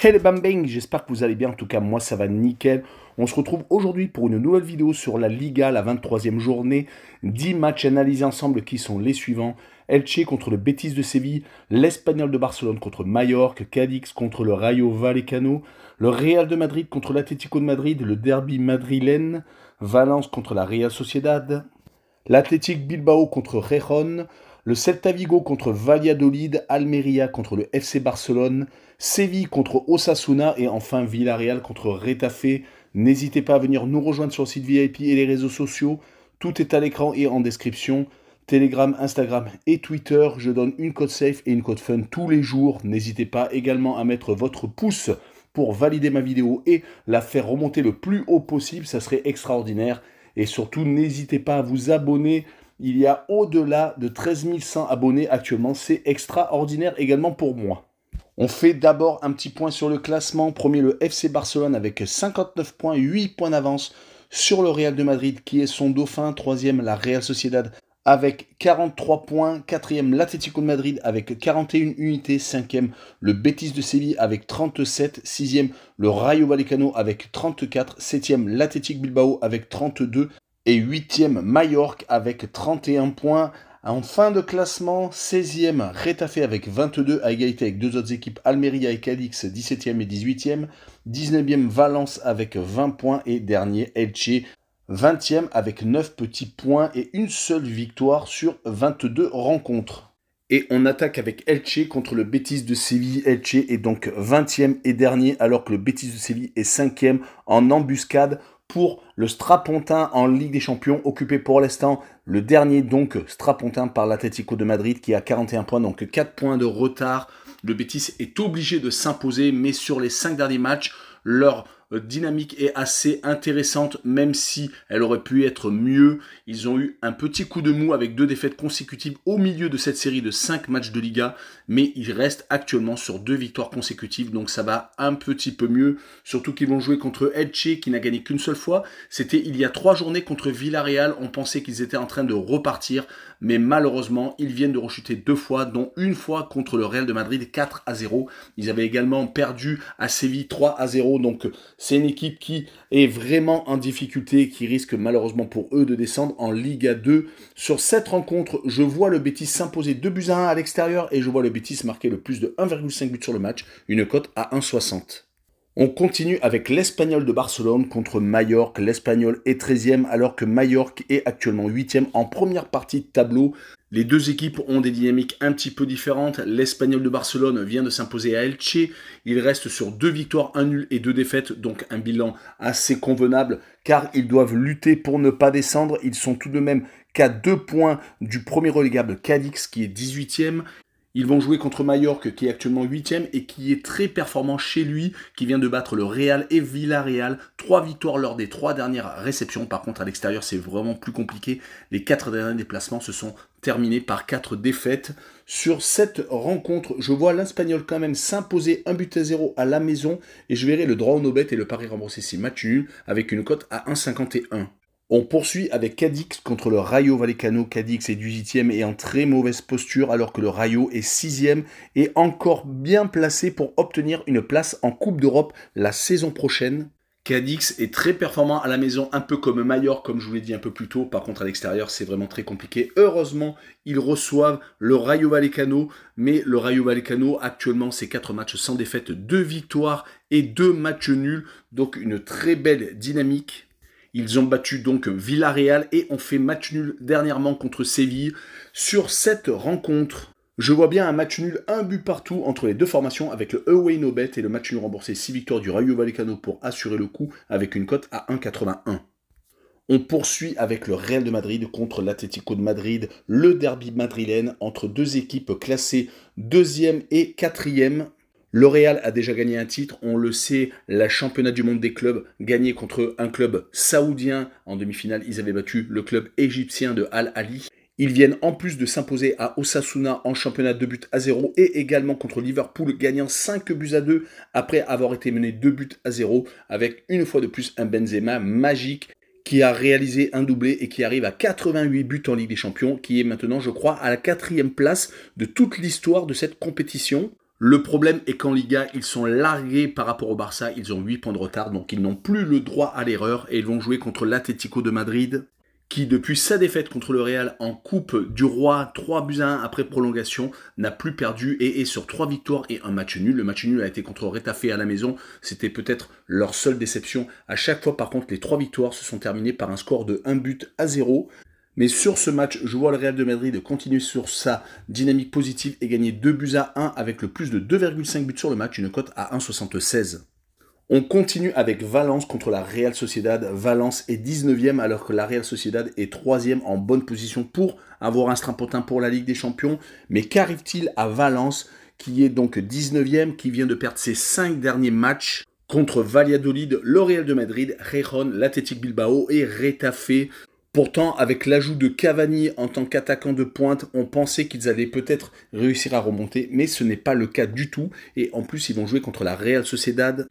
Hey les bam bang, j'espère que vous allez bien, en tout cas moi ça va nickel. On se retrouve aujourd'hui pour une nouvelle vidéo sur la Liga, la 23e journée. 10 matchs analysés ensemble qui sont les suivants. Elche contre le Betis de Séville, l'Espagnol de Barcelone contre Mallorca, Cadix contre le Rayo Vallecano, le Real de Madrid contre l'Atlético de Madrid, le Derby madrilène, Valence contre la Real Sociedad, l'Athletic Bilbao contre Rejon, le Celta Vigo contre Valladolid, Almeria contre le FC Barcelone, Séville contre Osasuna et enfin Villarreal contre Retafe. N'hésitez pas à venir nous rejoindre sur le site VIP et les réseaux sociaux. Tout est à l'écran et en description. Telegram, Instagram et Twitter. Je donne une code safe et une code fun tous les jours. N'hésitez pas également à mettre votre pouce pour valider ma vidéo et la faire remonter le plus haut possible. Ça serait extraordinaire. Et surtout, n'hésitez pas à vous abonner. Il y a au-delà de 13 100 abonnés actuellement. C'est extraordinaire également pour moi. On fait d'abord un petit point sur le classement. Premier, le FC Barcelone avec 59 points, 8 points d'avance sur le Real de Madrid qui est son dauphin. Troisième, la Real Sociedad avec 43 points, 4e l'Atlético de Madrid avec 41 unités, 5e le Betis de Séville avec 37, 6e le Rayo Vallecano avec 34, 7e Bilbao avec 32 et 8e Mallorca avec 31 points. En fin de classement, 16e Retafe avec 22 à égalité avec deux autres équipes, Almeria et Cadix 17e et 18e, 19e Valence avec 20 points et dernier Elche 20e avec 9 petits points et une seule victoire sur 22 rencontres. Et on attaque avec Elche contre le Betis de Séville. Elche est donc 20e et dernier alors que le Betis de Séville est 5e en embuscade pour le Strapontin en Ligue des Champions, occupé pour l'instant le dernier donc Strapontin par l'Atlético de Madrid qui a 41 points, donc 4 points de retard. Le Betis est obligé de s'imposer, mais sur les 5 derniers matchs, leur euh, dynamique est assez intéressante, même si elle aurait pu être mieux. Ils ont eu un petit coup de mou avec deux défaites consécutives au milieu de cette série de cinq matchs de Liga, mais ils restent actuellement sur deux victoires consécutives, donc ça va un petit peu mieux, surtout qu'ils vont jouer contre Elche, qui n'a gagné qu'une seule fois. C'était il y a trois journées contre Villarreal, on pensait qu'ils étaient en train de repartir, mais malheureusement, ils viennent de rechuter deux fois, dont une fois contre le Real de Madrid 4 à 0. Ils avaient également perdu à Séville 3 à 0, donc c'est une équipe qui est vraiment en difficulté et qui risque malheureusement pour eux de descendre en Liga 2. Sur cette rencontre, je vois le Betis s'imposer 2 buts à 1 à l'extérieur et je vois le Betis marquer le plus de 1,5 but sur le match, une cote à 1,60. On continue avec l'Espagnol de Barcelone contre Majorque. L'Espagnol est 13e alors que Majorque est actuellement 8e en première partie de tableau. Les deux équipes ont des dynamiques un petit peu différentes. L'Espagnol de Barcelone vient de s'imposer à Elche. Il reste sur deux victoires, un nul et deux défaites, donc un bilan assez convenable car ils doivent lutter pour ne pas descendre. Ils sont tout de même qu'à deux points du premier relégable Cadix qui est 18e. Ils vont jouer contre Mallorca, qui est actuellement 8ème et qui est très performant chez lui, qui vient de battre le Real et Villarreal. Trois victoires lors des trois dernières réceptions. Par contre, à l'extérieur, c'est vraiment plus compliqué. Les quatre derniers déplacements se sont terminés par quatre défaites. Sur cette rencontre, je vois l'Espagnol quand même s'imposer un but à zéro à la maison et je verrai le droit au nobet et le pari remboursé si match nul avec une cote à 1,51. On poursuit avec Cadix contre le Rayo Vallecano. Cadix est 18e et en très mauvaise posture alors que le Rayo est 6e et encore bien placé pour obtenir une place en Coupe d'Europe la saison prochaine. Cadix est très performant à la maison, un peu comme Mayor, comme je vous l'ai dit un peu plus tôt. Par contre, à l'extérieur, c'est vraiment très compliqué. Heureusement, ils reçoivent le Rayo Vallecano, mais le Rayo Vallecano, actuellement, c'est 4 matchs sans défaite, 2 victoires et 2 matchs nuls. Donc, une très belle dynamique ils ont battu donc Villarreal et ont fait match nul dernièrement contre Séville. Sur cette rencontre, je vois bien un match nul, un but partout entre les deux formations avec le away no bet et le match nul remboursé 6 victoires du Rayo Vallecano pour assurer le coup avec une cote à 1,81. On poursuit avec le Real de Madrid contre l'Atlético de Madrid, le derby madrilène entre deux équipes classées deuxième et quatrième L'Oréal a déjà gagné un titre, on le sait, la championnat du monde des clubs gagné contre un club saoudien. En demi-finale, ils avaient battu le club égyptien de Al Ali. Ils viennent en plus de s'imposer à Osasuna en championnat de buts à 0 et également contre Liverpool gagnant 5 buts à 2 après avoir été mené 2 buts à 0 avec une fois de plus un Benzema magique qui a réalisé un doublé et qui arrive à 88 buts en Ligue des Champions, qui est maintenant, je crois, à la quatrième place de toute l'histoire de cette compétition. Le problème est qu'en Liga, ils sont largués par rapport au Barça, ils ont 8 points de retard, donc ils n'ont plus le droit à l'erreur et ils vont jouer contre l'Atlético de Madrid, qui depuis sa défaite contre le Real en Coupe du Roi 3 buts à 1 après prolongation n'a plus perdu et est sur 3 victoires et un match nul. Le match nul a été contre Retafe à la maison, c'était peut-être leur seule déception. À chaque fois par contre, les 3 victoires se sont terminées par un score de 1 but à 0. Mais sur ce match, je vois le Real de Madrid continuer sur sa dynamique positive et gagner 2 buts à 1 avec le plus de 2,5 buts sur le match, une cote à 1,76. On continue avec Valence contre la Real Sociedad. Valence est 19e alors que la Real Sociedad est 3e en bonne position pour avoir un strapotin pour la Ligue des Champions. Mais qu'arrive-t-il à Valence qui est donc 19e, qui vient de perdre ses 5 derniers matchs contre Valladolid, le Real de Madrid, Rejon, l'Athletic Bilbao et Retafe. Pourtant, avec l'ajout de Cavani en tant qu'attaquant de pointe, on pensait qu'ils allaient peut-être réussir à remonter, mais ce n'est pas le cas du tout. Et en plus, ils vont jouer contre la Real Sociedad,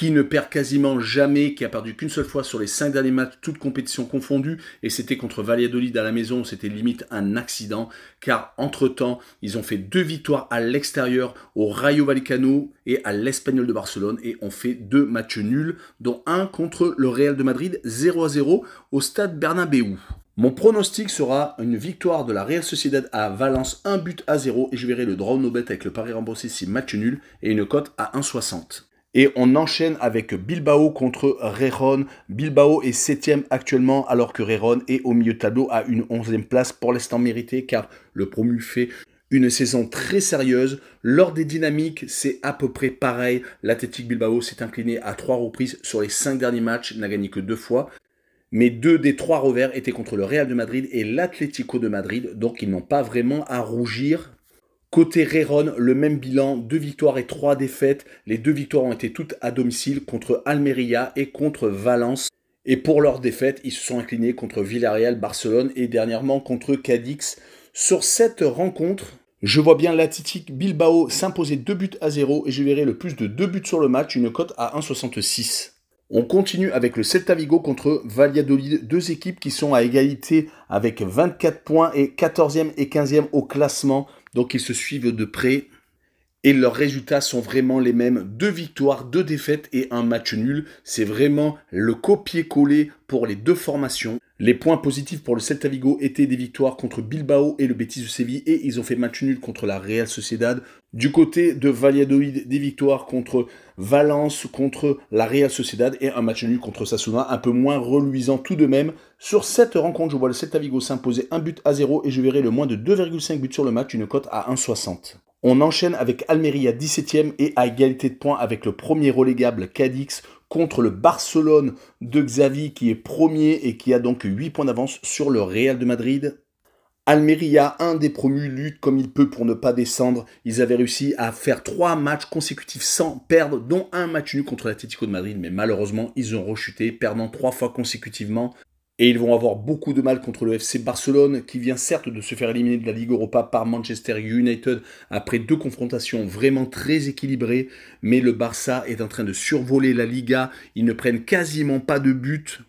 qui ne perd quasiment jamais, qui a perdu qu'une seule fois sur les cinq derniers matchs, toutes compétitions confondues, et c'était contre Valladolid à la maison, c'était limite un accident, car entre-temps, ils ont fait deux victoires à l'extérieur au Rayo Vallecano et à l'Espagnol de Barcelone, et ont fait deux matchs nuls, dont un contre le Real de Madrid 0 à 0 au stade Bernabéu. Mon pronostic sera une victoire de la Real Sociedad à Valence, un but à 0, et je verrai le draw no bet avec le pari remboursé si match nul, et une cote à 1,60. Et on enchaîne avec Bilbao contre Rejon, Bilbao est septième actuellement, alors que Rejon est au milieu de tableau à une 11 place, pour l'instant méritée, car le promu fait une saison très sérieuse. Lors des dynamiques, c'est à peu près pareil. L'Athletic Bilbao s'est incliné à trois reprises sur les cinq derniers matchs, n'a gagné que deux fois. Mais deux des trois revers étaient contre le Real de Madrid et l'Atlético de Madrid, donc ils n'ont pas vraiment à rougir Côté Rayon, le même bilan, deux victoires et trois défaites. Les deux victoires ont été toutes à domicile contre Almeria et contre Valence. Et pour leur défaite, ils se sont inclinés contre Villarreal, Barcelone et dernièrement contre Cadix. Sur cette rencontre, je vois bien titique Bilbao s'imposer deux buts à zéro et je verrai le plus de deux buts sur le match, une cote à 1,66. On continue avec le Celta Vigo contre Valladolid, deux équipes qui sont à égalité avec 24 points et 14e et 15e au classement. Donc ils se suivent de près et leurs résultats sont vraiment les mêmes. Deux victoires, deux défaites et un match nul. C'est vraiment le copier-coller pour les deux formations. Les points positifs pour le Celta Vigo étaient des victoires contre Bilbao et le Betis de Séville et ils ont fait match nul contre la Real Sociedad. Du côté de Valladolid, des victoires contre Valence, contre la Real Sociedad et un match nul contre Sassouna, un peu moins reluisant tout de même. Sur cette rencontre, je vois le Celta Vigo s'imposer un but à zéro et je verrai le moins de 2,5 buts sur le match, une cote à 1,60. On enchaîne avec Almeria 17ème et à égalité de points avec le premier relégable Cadix contre le Barcelone de Xavi qui est premier et qui a donc 8 points d'avance sur le Real de Madrid. Almeria, un des promus, lutte comme il peut pour ne pas descendre. Ils avaient réussi à faire trois matchs consécutifs sans perdre, dont un match nul contre l'Atlético de Madrid, mais malheureusement, ils ont rechuté, perdant trois fois consécutivement et ils vont avoir beaucoup de mal contre le FC Barcelone, qui vient certes de se faire éliminer de la Ligue Europa par Manchester United après deux confrontations vraiment très équilibrées, mais le Barça est en train de survoler la Liga, ils ne prennent quasiment pas de but.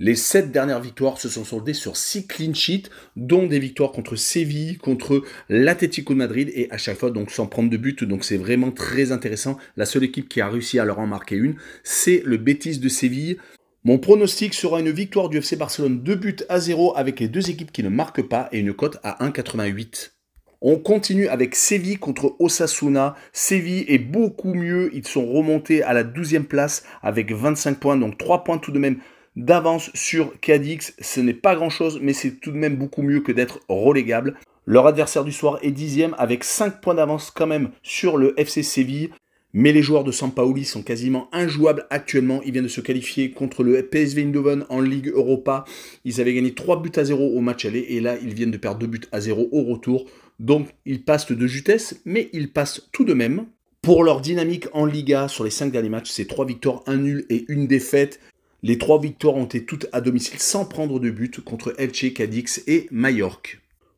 Les sept dernières victoires se sont soldées sur six clean sheets, dont des victoires contre Séville, contre l'Atlético de Madrid, et à chaque fois donc sans prendre de but, donc c'est vraiment très intéressant. La seule équipe qui a réussi à leur en marquer une, c'est le Betis de Séville, mon pronostic sera une victoire du FC Barcelone 2 buts à 0 avec les deux équipes qui ne marquent pas et une cote à 1,88. On continue avec Séville contre Osasuna. Séville est beaucoup mieux. Ils sont remontés à la 12e place avec 25 points, donc 3 points tout de même d'avance sur Cadix. Ce n'est pas grand-chose, mais c'est tout de même beaucoup mieux que d'être relégable. Leur adversaire du soir est 10e avec 5 points d'avance quand même sur le FC Séville. Mais les joueurs de Paoli sont quasiment injouables actuellement. Ils viennent de se qualifier contre le PSV Eindhoven en Ligue Europa. Ils avaient gagné 3 buts à 0 au match aller et là ils viennent de perdre 2 buts à 0 au retour. Donc ils passent de justesse, mais ils passent tout de même. Pour leur dynamique en Liga sur les 5 derniers matchs, c'est 3 victoires, 1 nul et une défaite. Les 3 victoires ont été toutes à domicile sans prendre de but contre Elche, Cadix et Mallorca.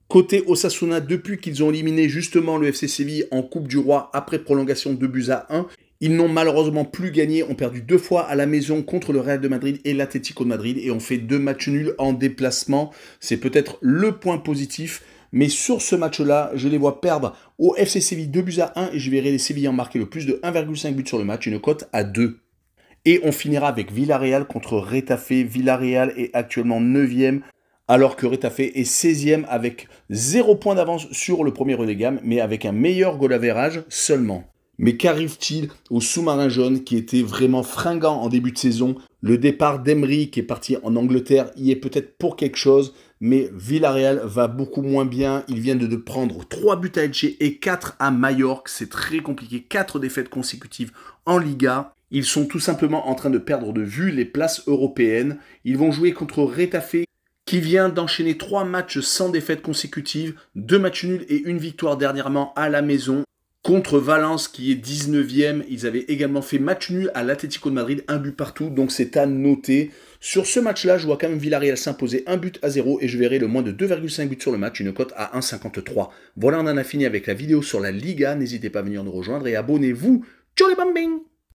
Côté Osasuna, depuis qu'ils ont éliminé justement le FC Séville en Coupe du Roi après prolongation de buts à 1, ils n'ont malheureusement plus gagné, ont perdu deux fois à la maison contre le Real de Madrid et l'Atlético de Madrid et ont fait deux matchs nuls en déplacement. C'est peut-être le point positif mais sur ce match-là, je les vois perdre au FC Séville 2 buts à 1 et je verrai les Sévillans marquer le plus de 1,5 buts sur le match, une cote à 2. Et on finira avec Villarreal contre Retafe. Villarreal est actuellement 9ème alors que Retafe est 16e avec 0 point d'avance sur le premier renégame, mais avec un meilleur goal average seulement. Mais qu'arrive-t-il au sous-marin jaune qui était vraiment fringant en début de saison Le départ d'Emery qui est parti en Angleterre y est peut-être pour quelque chose, mais Villarreal va beaucoup moins bien. Ils viennent de prendre 3 buts à Elche et 4 à Majorque. C'est très compliqué, 4 défaites consécutives en Liga. Ils sont tout simplement en train de perdre de vue les places européennes. Ils vont jouer contre Retafe qui vient d'enchaîner trois matchs sans défaite consécutive, deux matchs nuls et une victoire dernièrement à la maison contre Valence qui est 19e. Ils avaient également fait match nul à l'Atlético de Madrid, un but partout, donc c'est à noter. Sur ce match-là, je vois quand même Villarreal s'imposer un but à zéro, et je verrai le moins de 2,5 buts sur le match, une cote à 1,53. Voilà, on en a fini avec la vidéo sur la Liga. N'hésitez pas à venir nous rejoindre et abonnez-vous. Ciao les bambins